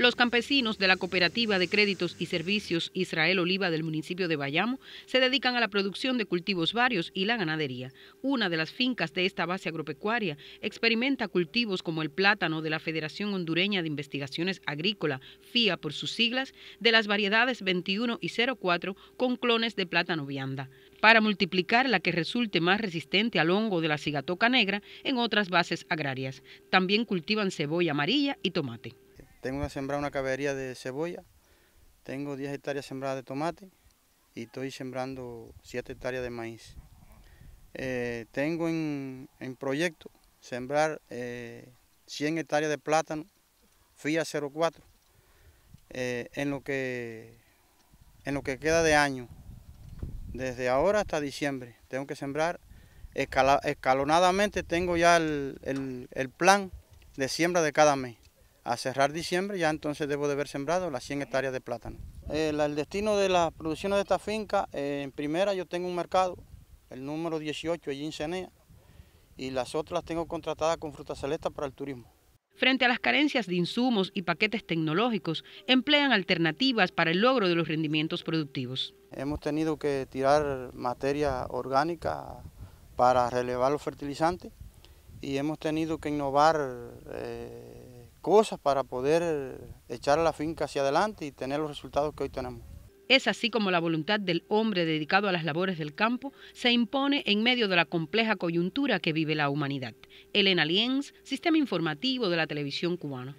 Los campesinos de la Cooperativa de Créditos y Servicios Israel Oliva del municipio de Bayamo se dedican a la producción de cultivos varios y la ganadería. Una de las fincas de esta base agropecuaria experimenta cultivos como el plátano de la Federación Hondureña de Investigaciones Agrícola, FIA por sus siglas, de las variedades 21 y 04 con clones de plátano vianda para multiplicar la que resulte más resistente al hongo de la cigatoca negra en otras bases agrarias. También cultivan cebolla amarilla y tomate. Tengo que sembrar una cabería de cebolla, tengo 10 hectáreas sembradas de tomate y estoy sembrando 7 hectáreas de maíz. Eh, tengo en, proyecto sembrar 100 eh, hectáreas de plátano, FIA 04, eh, en, lo que, en lo que queda de año. Desde ahora hasta diciembre tengo que sembrar escalonadamente, tengo ya el plan de siembra de cada mes a cerrar diciembre ya entonces debo de haber sembrado las 100 hectáreas de plátano. Eh, el, destino de las producciones de esta finca, eh, en primera yo tengo un mercado, el número 18 allí en Cenea, y las otras tengo contratadas con Fruta Celesta para el turismo. Frente a las carencias de insumos y paquetes tecnológicos, emplean alternativas para el logro de los rendimientos productivos. Hemos tenido que tirar materia orgánica para relevar los fertilizantes y hemos tenido que innovar eh, cosas para poder echar a la finca hacia adelante y tener los resultados que hoy tenemos. Es así como la voluntad del hombre dedicado a las labores del campo se impone en medio de la compleja coyuntura que vive la humanidad. Elena Lienz, Sistema Informativo de la Televisión Cubana.